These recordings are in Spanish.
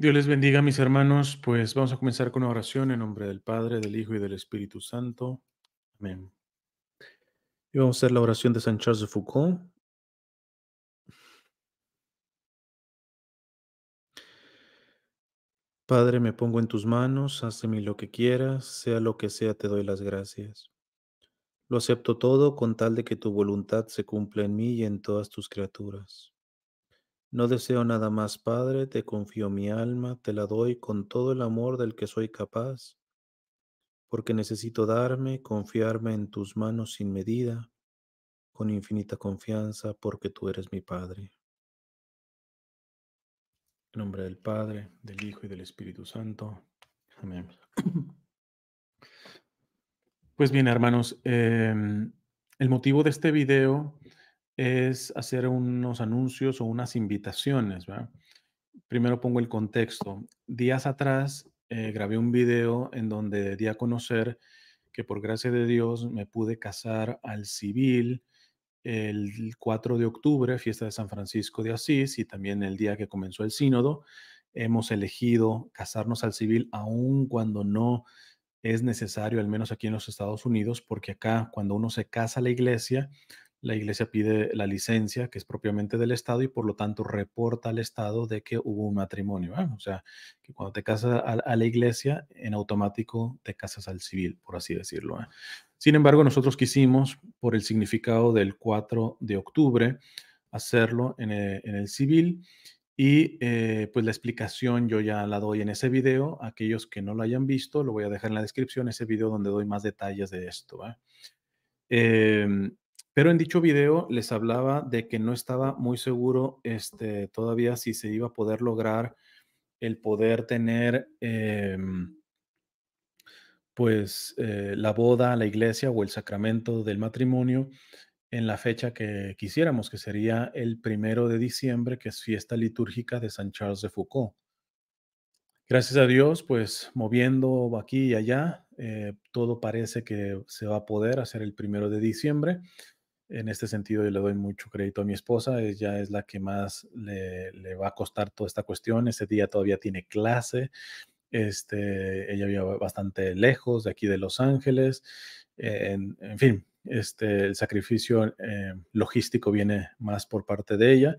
Dios les bendiga, mis hermanos. Pues vamos a comenzar con una oración en nombre del Padre, del Hijo y del Espíritu Santo. Amén. Y vamos a hacer la oración de San Charles de Foucault. Padre, me pongo en tus manos, haz mí lo que quieras, sea lo que sea, te doy las gracias. Lo acepto todo con tal de que tu voluntad se cumpla en mí y en todas tus criaturas. No deseo nada más, Padre, te confío mi alma, te la doy con todo el amor del que soy capaz, porque necesito darme, confiarme en tus manos sin medida, con infinita confianza, porque tú eres mi Padre. En nombre del Padre, del Hijo y del Espíritu Santo. Amén. Pues bien, hermanos, em, el motivo de este video es hacer unos anuncios o unas invitaciones. Primero pongo el contexto. Días atrás eh, grabé un video en donde di a conocer que por gracia de Dios me pude casar al civil el 4 de octubre, fiesta de San Francisco de Asís, y también el día que comenzó el sínodo. Hemos elegido casarnos al civil aun cuando no es necesario, al menos aquí en los Estados Unidos, porque acá cuando uno se casa a la iglesia, la iglesia pide la licencia, que es propiamente del Estado, y por lo tanto reporta al Estado de que hubo un matrimonio. ¿eh? O sea, que cuando te casas a, la iglesia, en automático te casas al civil, por así decirlo. ¿eh? Sin embargo, nosotros quisimos, por el significado del 4 de octubre, hacerlo en eh, el, civil. Y pues la explicación yo ya la doy en ese video. Aquellos que no lo hayan visto, lo voy a dejar en la descripción, ese video donde doy más detalles de esto. ¿eh? Em, pero en dicho video les hablaba de que no estaba muy seguro este, todavía si se iba a poder lograr el poder tener em, pues eh, la boda, la iglesia o el sacramento del matrimonio en la fecha que quisiéramos, que sería el primero de diciembre, que es fiesta litúrgica de San Charles de Foucault. Gracias a Dios, pues moviendo aquí y allá, eh, todo parece que se va a poder hacer el primero de diciembre en este sentido yo le doy mucho crédito a mi esposa, ella es la que más le, va a costar toda esta cuestión, ese día todavía tiene clase, este, ella vive bastante lejos de aquí de Los Ángeles, en, fin, este, el sacrificio eh, logístico viene más por parte de ella,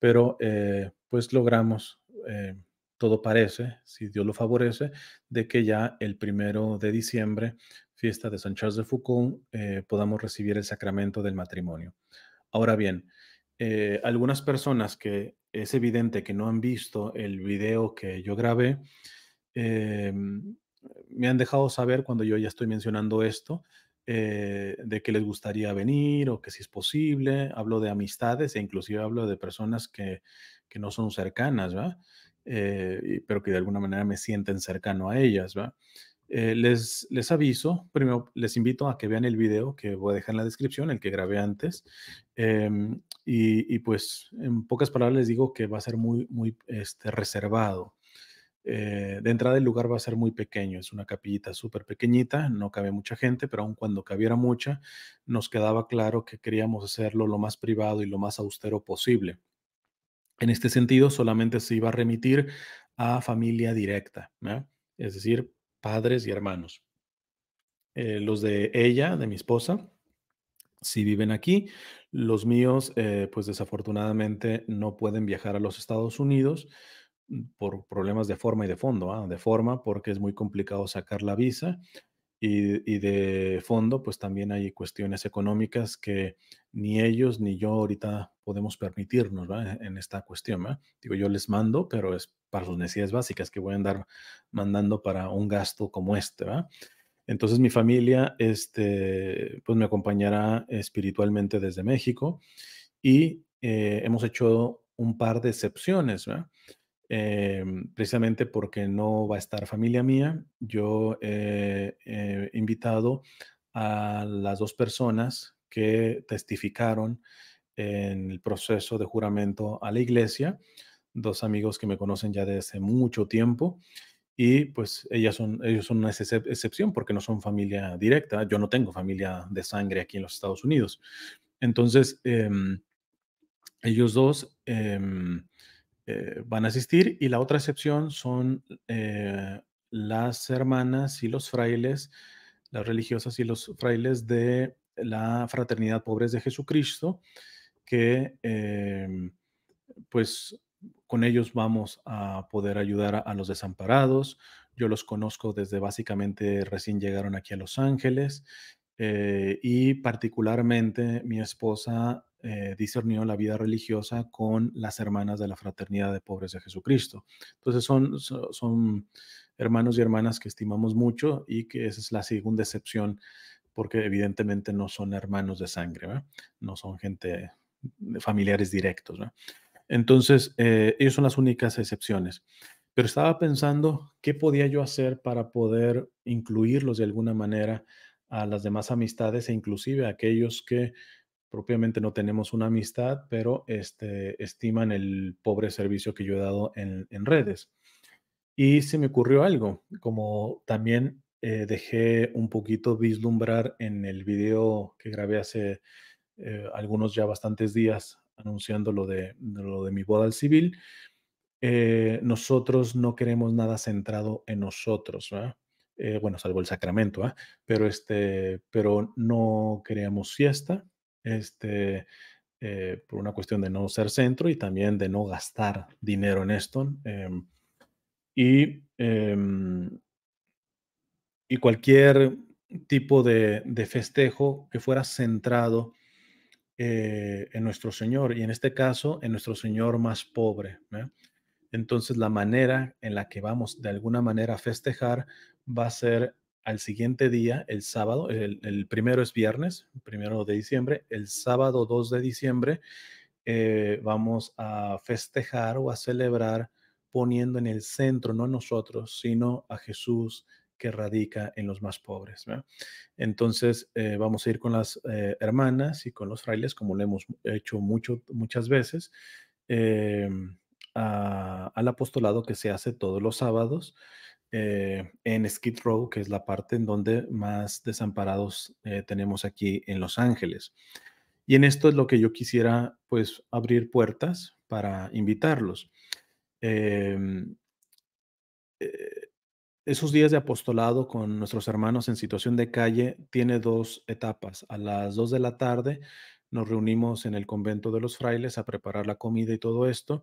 pero eh, pues logramos, eh, todo parece, si Dios lo favorece, de que ya el primero de diciembre fiesta de San Charles de Foucault, eh, podamos recibir el sacramento del matrimonio. Ahora bien, eh, algunas personas que es evidente que no han visto el video que yo grabé, em, me han dejado saber cuando yo ya estoy mencionando esto, eh, de que les gustaría venir o que si es posible. Hablo de amistades e inclusive hablo de personas que, no son cercanas, ¿va? pero que de alguna manera me sienten cercano a ellas, ¿va? Eh, les, les aviso, primero les invito a que vean el video que voy a dejar en la descripción, el que grabé antes. Em, y, pues en pocas palabras les digo que va a ser muy, muy este, reservado. Eh, de entrada el lugar va a ser muy pequeño, es una capillita súper pequeñita, no cabe mucha gente, pero aun cuando cabiera mucha, nos quedaba claro que queríamos hacerlo lo más privado y lo más austero posible. En este sentido, solamente se iba a remitir a familia directa, es decir, padres y hermanos. Eh, los de ella, de mi esposa, si viven aquí. Los míos, eh, pues desafortunadamente no pueden viajar a los Estados Unidos mm, por problemas de forma y de fondo. Ah, de forma porque es muy complicado sacar la visa y, de fondo, pues también hay cuestiones económicas que ni ellos ni yo ahorita podemos permitirnos en esta cuestión. Digo, yo les mando, pero es para sus necesidades básicas que voy a andar mandando para un gasto como este. Entonces mi familia este, pues me acompañará espiritualmente desde México y eh, hemos hecho un par de excepciones. Em, precisamente porque no va a estar familia mía, yo he invitado a las dos personas que testificaron en el proceso de juramento a la iglesia, dos amigos que me conocen ya desde mucho tiempo y pues ellas son, ellos son una excepción porque no son familia directa, yo no tengo familia de sangre aquí en los Estados Unidos. Entonces, em, ellos dos em, eh, van a asistir y la otra excepción son eh, las hermanas y los frailes, las religiosas y los frailes de la Fraternidad Pobres de Jesucristo, que em, pues con ellos vamos a poder ayudar a, los desamparados. Yo los conozco desde básicamente recién llegaron aquí a Los Ángeles eh, y particularmente mi esposa eh, discernió la vida religiosa con las hermanas de la Fraternidad de Pobres de Jesucristo. Entonces son, son hermanos y hermanas que estimamos mucho y que esa es la segunda excepción porque evidentemente no son hermanos de sangre, no son gente de familiares directos. Entonces, eh, ellos son las únicas excepciones. Pero estaba pensando qué podía yo hacer para poder incluirlos de alguna manera a las demás amistades e inclusive a aquellos que propiamente no tenemos una amistad, pero este, estiman el pobre servicio que yo he dado en, en redes. Y se me ocurrió algo, como también eh, dejé un poquito vislumbrar en el video que grabé hace eh, algunos ya bastantes días anunciando lo de, lo de mi boda al civil. Eh, nosotros no queremos nada centrado en nosotros, bueno, salvo el sacramento, pero, este, pero no queremos fiesta, este, por una cuestión de no ser centro y también de no gastar dinero en esto. Em, y em, y cualquier tipo de, festejo que fuera centrado eh, en nuestro Señor y en este caso en nuestro Señor más pobre. Entonces la manera en la que vamos de alguna manera a festejar va a ser al siguiente día, el sábado, el, primero es viernes, primero de diciembre, el sábado 2 de diciembre eh, vamos a festejar o a celebrar poniendo en el centro, no nosotros, sino a Jesús que radica en los más pobres. Entonces, eh, vamos a ir con las eh, hermanas y con los frailes, como lo hemos hecho mucho, muchas veces, eh, al apostolado que se hace todos los sábados en Skid Row, que es la parte en donde más desamparados tenemos aquí en Los Ángeles. Y en esto es lo que yo quisiera, pues, abrir puertas para invitarlos. Em, eh, esos días de apostolado con nuestros hermanos en situación de calle tiene dos etapas. A las dos de la tarde nos reunimos en el convento de los frailes a preparar la comida y todo esto.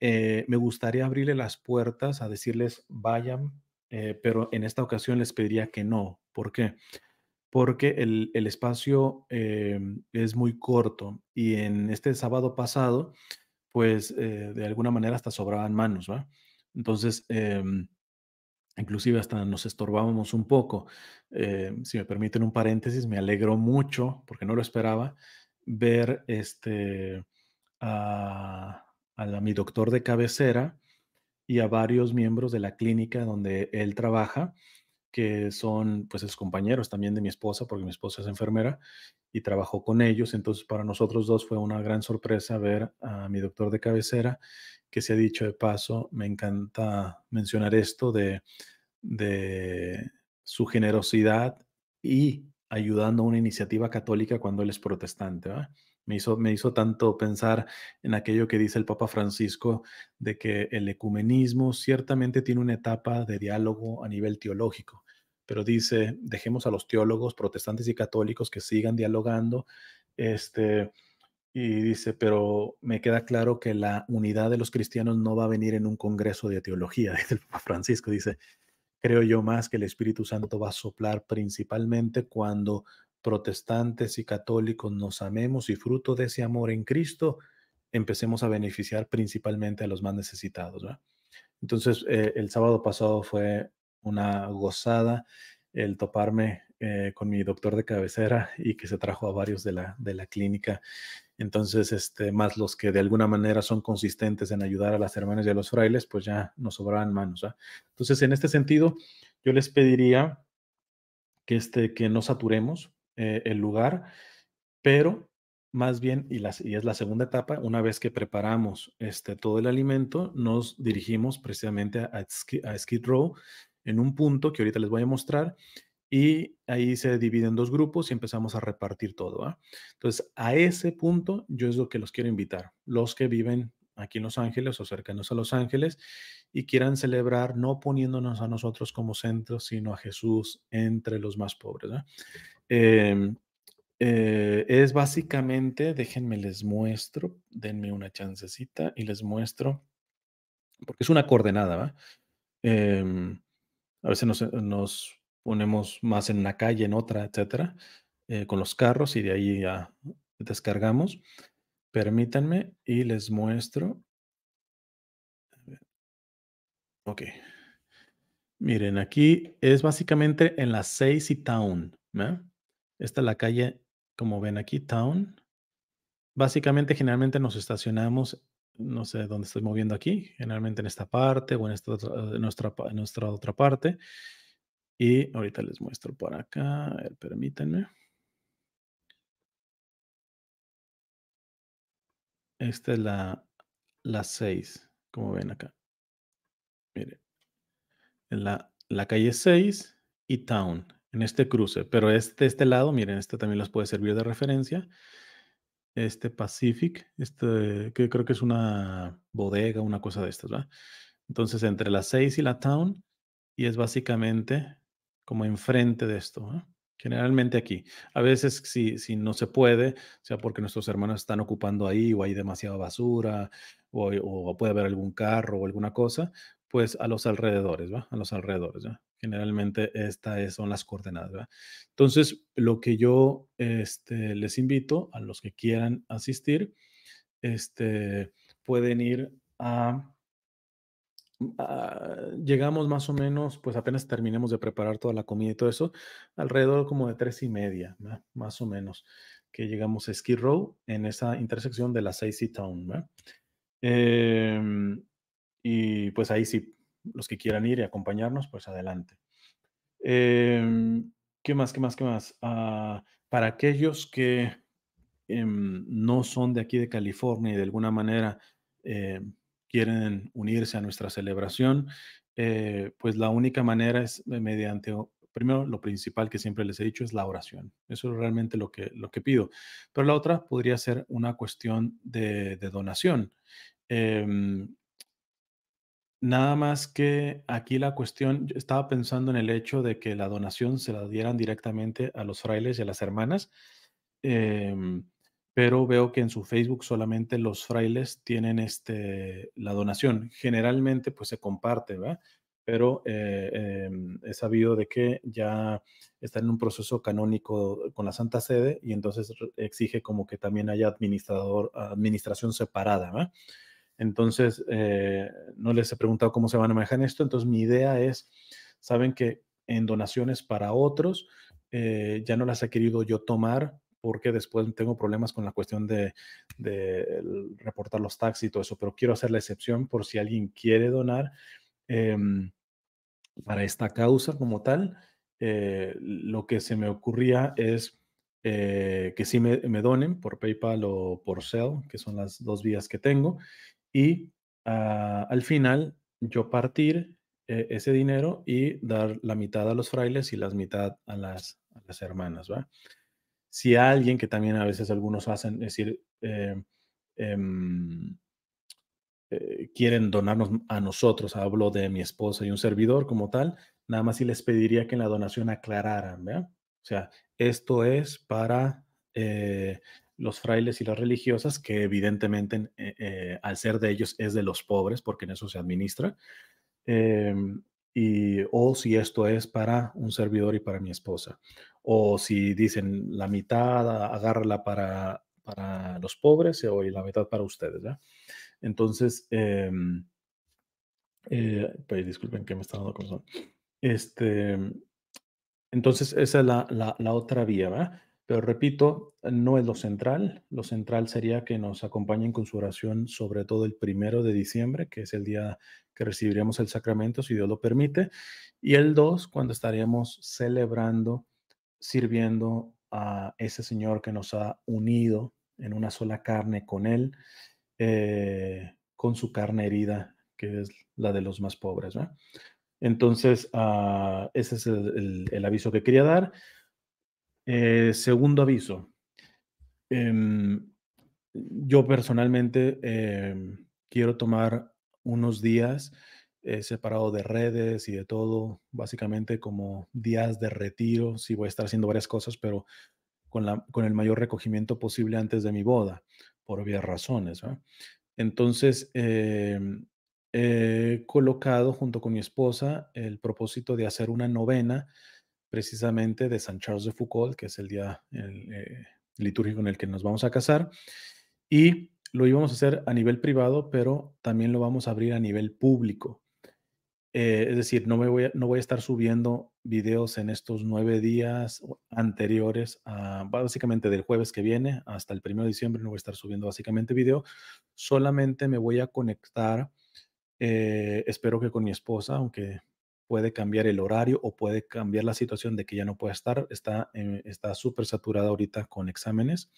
Eh, me gustaría abrirle las puertas a decirles vayan, eh, pero en esta ocasión les pediría que no. ¿Por qué? Porque el, espacio eh, es muy corto y en este sábado pasado, pues de alguna manera hasta sobraban manos, ¿va? Entonces, em, inclusive hasta nos estorbábamos un poco. Eh, si me permiten un paréntesis, me alegró mucho, porque no lo esperaba, ver este, a, a, mi doctor de cabecera y a varios miembros de la clínica donde él trabaja que son pues los compañeros también de mi esposa, porque mi esposa es enfermera y trabajó con ellos. Entonces para nosotros dos fue una gran sorpresa ver a mi doctor de cabecera, que se ha dicho de paso, me encanta mencionar esto de, de su generosidad y ayudando a una iniciativa católica cuando él es protestante. Me hizo, me hizo, tanto pensar en aquello que dice el Papa Francisco de que el ecumenismo ciertamente tiene una etapa de diálogo a nivel teológico, pero dice, dejemos a los teólogos protestantes y católicos que sigan dialogando, este, y dice, pero me queda claro que la unidad de los cristianos no va a venir en un congreso de teología, dice Papa Francisco, dice, creo yo más que el Espíritu Santo va a soplar principalmente cuando protestantes y católicos nos amemos y fruto de ese amor en Cristo empecemos a beneficiar principalmente a los más necesitados. Entonces, eh, el sábado pasado fue una gozada el toparme eh, con mi doctor de cabecera y que se trajo a varios de la, de la clínica. Entonces, este, más los que de alguna manera son consistentes en ayudar a las hermanas y a los frailes, pues ya nos sobraban manos. ¿ah? Entonces, en este sentido, yo les pediría que, este, que no saturemos eh, el lugar, pero más bien, y, las, es la segunda etapa, una vez que preparamos este, todo el alimento, nos dirigimos precisamente a Skid Row, en un punto que ahorita les voy a mostrar y ahí se divide en dos grupos y empezamos a repartir todo. ¿ah? Entonces, a ese punto yo es lo que los quiero invitar, los que viven aquí en Los Ángeles o cercanos a Los Ángeles y quieran celebrar no poniéndonos a nosotros como centro, sino a Jesús entre los más pobres. Em, eh, es básicamente, déjenme les muestro, denme una chancecita y les muestro, porque es una coordenada, em, a veces eh, nos, ponemos más en una calle, en otra, etcétera, eh, con los carros y de ahí ya descargamos. Permítanme y les muestro. Ok. Miren, aquí es básicamente en la 6 y Town. Esta es la calle, como ven aquí, Town. Básicamente, generalmente nos estacionamos no sé dónde estoy moviendo aquí, generalmente en esta parte o en, nuestra, nuestra otra parte. Y ahorita les muestro por acá, permítanme. Esta es la, la 6, como ven acá. Miren, la, la calle 6 y Town, en este cruce. Pero este, este lado, miren, este también los puede servir de referencia este Pacific, este, que creo que es una bodega, una cosa de estas, ¿verdad? Entonces, entre la seis y la Town, y es básicamente como enfrente de esto, generalmente aquí. A veces si, si no se puede, sea porque nuestros hermanos están ocupando ahí o hay demasiada basura o, puede haber algún carro o alguna cosa, pues a los alrededores, ¿va? A los alrededores, ya Generalmente estas son las coordenadas. Entonces, lo que yo este, les invito a los que quieran asistir, este, pueden ir a, Llegamos más o menos, pues apenas terminemos de preparar toda la comida y todo eso, alrededor como de tres y media, más o menos, que llegamos a Ski Row en esa intersección de la Sacy Town. Em, y pues ahí sí los que quieran ir y acompañarnos, pues adelante. Em, ¿Qué más? ¿Qué más? ¿Qué más? Ah, para aquellos que em, no son de aquí de California y de alguna manera em, quieren unirse a nuestra celebración, eh, pues la única manera es mediante primero, lo principal que siempre les he dicho es la oración. Eso es realmente lo que, lo que pido. Pero la otra podría ser una cuestión de, donación. Nada más que aquí la cuestión, estaba pensando en el hecho de que la donación se la dieran directamente a los frailes y a las hermanas, em, pero veo que en su Facebook solamente los frailes tienen este, la donación. Generalmente pues se comparte, ¿verdad? Pero eh, em, he sabido de que ya está en un proceso canónico con la Santa Sede y entonces exige como que también haya administrador, administración separada, ¿verdad? Entonces, eh, no les he preguntado cómo se van a manejar esto. Entonces, mi idea es, saben que en donaciones para otros, eh, ya no las he querido yo tomar porque después tengo problemas con la cuestión de, reportar los taxis y todo eso, pero quiero hacer la excepción por si alguien quiere donar em, para esta causa como tal. Eh, lo que se me ocurría es que sí me, donen por PayPal o por Cell, que son las dos vías que tengo, y ah, al final yo partir eh, ese dinero y dar la mitad a los frailes y la mitad a las, hermanas, ¿va? Si alguien, que también a veces algunos hacen, es decir, em, em, eh, quieren donarnos a nosotros, hablo de mi esposa y un servidor como tal, nada más si les pediría que en la donación aclararan, ¿verdad? O sea, esto es para eh, los frailes y las religiosas, que evidentemente eh, eh, al ser de ellos es de los pobres, porque en eso se administra, em, y, o si esto es para un servidor y para mi esposa, o si dicen la mitad agárrala para, para los pobres y la mitad para ustedes. ¿ya? Entonces, em, eh, pues, disculpen que me está dando corazón. Este, entonces, esa es la, la, la otra vía, ¿verdad? Pero repito, no es lo central. Lo central sería que nos acompañen con su oración, sobre todo el primero de diciembre, que es el día que recibiremos el sacramento, si Dios lo permite, y el 2, cuando estaremos celebrando, sirviendo a ese Señor que nos ha unido en una sola carne con Él, eh, con su carne herida, que es la de los más pobres. Entonces, ah, ese es el aviso que quería dar. Eh, segundo aviso. Em, yo personalmente em, quiero tomar unos días eh, separado de redes y de todo, básicamente como días de retiro. Sí, voy a estar haciendo varias cosas, pero con, con el mayor recogimiento posible antes de mi boda, por obvias razones. Entonces, em, he colocado junto con mi esposa el propósito de hacer una novena precisamente de San Charles de Foucault, que es el día eh, litúrgico en el que nos vamos a casar. Y lo íbamos a hacer a nivel privado, pero también lo vamos a abrir a nivel público. Eh, es decir, no, me voy a, no voy a estar subiendo videos en estos nueve días anteriores, básicamente del jueves que viene hasta el 1 de diciembre, no voy a estar subiendo básicamente video, solamente me voy a conectar, eh, espero que con mi esposa, aunque puede cambiar el horario o puede cambiar la situación de que ya no puede estar, está eh, está súper saturada ahorita con exámenes.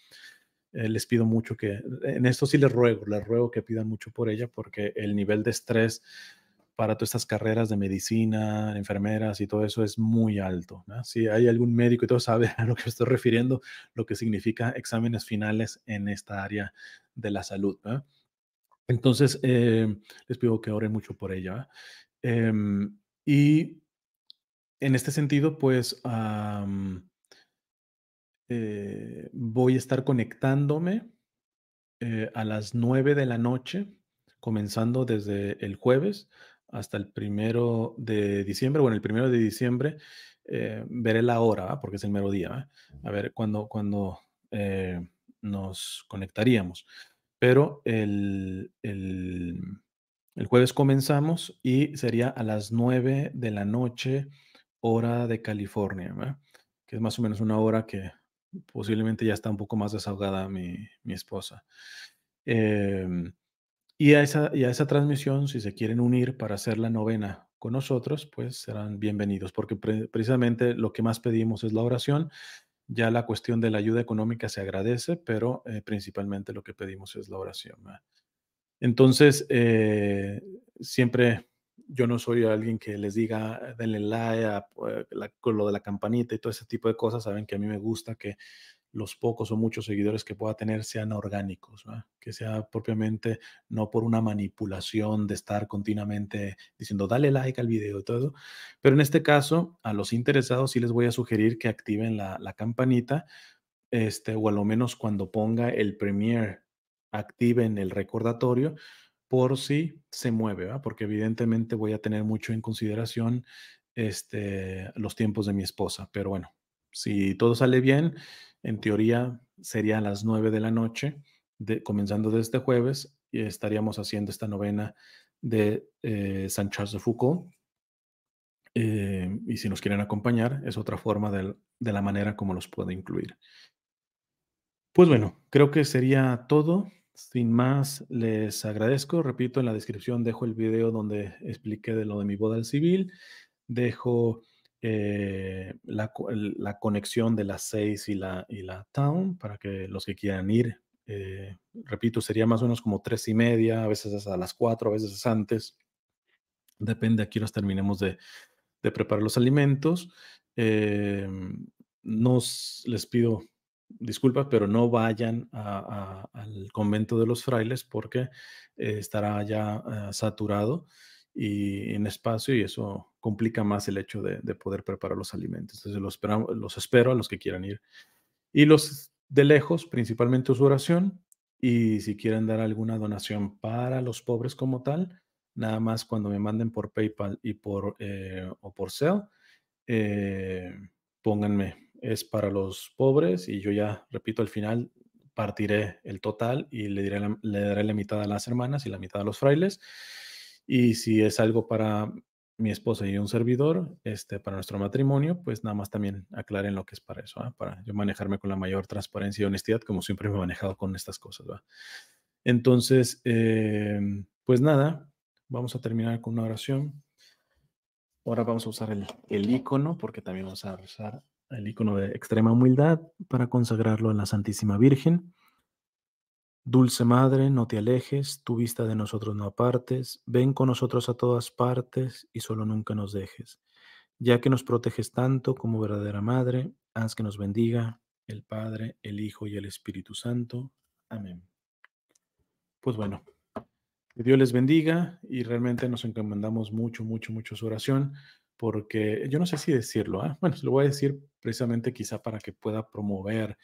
Eh, les pido mucho que, en esto sí les ruego, les ruego que pidan mucho por ella porque el nivel de estrés para todas estas carreras de medicina, enfermeras y todo eso es muy alto. Si hay algún médico y todo sabe a lo que estoy refiriendo, lo que significa exámenes finales en esta área de la salud. Entonces, eh, les pido que oren mucho por ella. Y en este sentido, pues eh, voy a estar conectándome eh, a las 9 de la noche, comenzando desde el jueves hasta el primero de diciembre. Bueno, el primero de diciembre eh, veré la hora, porque es el mero día. A ver cuándo cuando, nos conectaríamos. Pero el el jueves comenzamos y sería a las 9 de la noche, hora de California, que es más o menos una hora que posiblemente ya está un poco más desahogada mi, esposa. Em, y, a esa, esa transmisión, si se quieren unir para hacer la novena con nosotros, pues serán bienvenidos, porque precisamente lo que más pedimos es la oración. Ya la cuestión de la ayuda económica se agradece, pero eh, principalmente lo que pedimos es la oración. Entonces, eh, siempre yo no soy alguien que les diga, denle like, a, eh, lo de la campanita y todo ese tipo de cosas. Saben que a mí me gusta que los pocos o muchos seguidores que pueda tener sean orgánicos, que sea propiamente no por una manipulación de estar continuamente diciendo dale like al video y todo. Pero en este caso, a los interesados sí les voy a sugerir que activen la, la campanita, este, o al lo menos cuando ponga el premier activen el recordatorio por si se mueve, porque evidentemente voy a tener mucho en consideración este, los tiempos de mi esposa. Pero bueno, si todo sale bien, en teoría sería a las nueve de la noche, comenzando desde jueves, y estaríamos haciendo esta novena de eh, San Charles de Foucault. Eh, y si nos quieren acompañar, es otra forma de, de la manera como los puedo incluir. Pues bueno, creo que sería todo. Sin más, les agradezco. Repito, en la descripción dejo el video donde expliqué de lo de mi boda al civil. Dejo eh, la, conexión de las seis y la, y la town para que los que quieran ir, eh, repito, sería más o menos como tres y media, a veces es a las cuatro a veces antes. Depende a qué terminemos de, preparar los alimentos. Em, nos les pido Disculpa, pero no vayan al convento de los frailes porque eh, estará ya eh, saturado y en espacio y eso complica más el hecho de, poder preparar los alimentos. Entonces los, los espero a los que quieran ir. Y los de lejos, principalmente su oración y si quieren dar alguna donación para los pobres como tal, nada más cuando me manden por PayPal y por, eh, o por SEO, pónganme es para los pobres y yo ya, repito, al final partiré el total y le, diré le daré la mitad a las hermanas y la mitad a los frailes. Y si es algo para mi esposa y un servidor, este, para nuestro matrimonio, pues nada más también aclaren lo que es para eso, ¿ah? para yo manejarme con la mayor transparencia y honestidad, como siempre me he manejado con estas cosas. Entonces, em, pues nada, vamos a terminar con una oración. Ahora vamos a usar el, icono porque también vamos a usar el icono de extrema humildad para consagrarlo a la Santísima Virgen. Dulce Madre, no te alejes, tu vista de nosotros no apartes, ven con nosotros a todas partes y solo nunca nos dejes. Ya que nos proteges tanto como verdadera Madre, haz que nos bendiga el Padre, el Hijo y el Espíritu Santo. Amén. Pues bueno, que Dios les bendiga y realmente nos encomendamos mucho, mucho, mucho su oración porque yo no sé si decirlo, ¿ah? bueno, lo voy a decir precisamente quizá para que pueda promover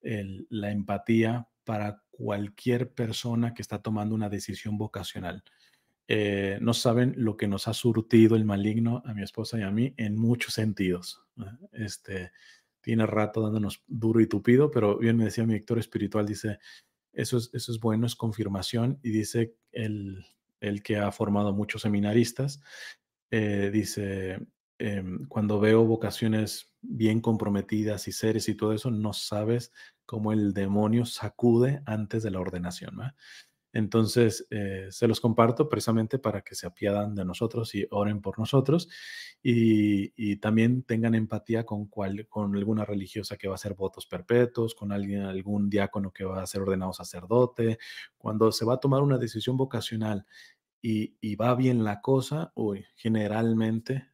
la empatía para cualquier persona que está tomando una decisión vocacional. Eh, no saben lo que nos ha surtido el maligno a mi esposa y a mí en muchos sentidos. ¿ah? Este tiene rato dándonos duro y tupido, pero bien me decía mi director espiritual, dice, eso es, eso es bueno, es confirmación, y dice el, el que ha formado muchos seminaristas, eh, dice, em, cuando veo vocaciones bien comprometidas y seres y todo eso, no sabes cómo el demonio sacude antes de la ordenación. Entonces, eh, se los comparto precisamente para que se apiadan de nosotros y oren por nosotros y, también tengan empatía con, cual, con alguna religiosa que va a hacer votos perpetuos, con alguien, algún diácono que va a ser ordenado sacerdote. Cuando se va a tomar una decisión vocacional y, va bien la cosa, hoy generalmente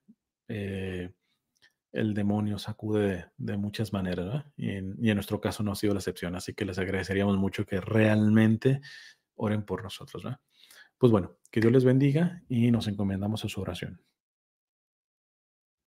eh, el demonio sacude de, muchas maneras, Y en, nuestro caso no ha sido la excepción, así que les agradeceríamos mucho que realmente oren por nosotros, Pues bueno, que Dios les bendiga y nos encomendamos a su oración.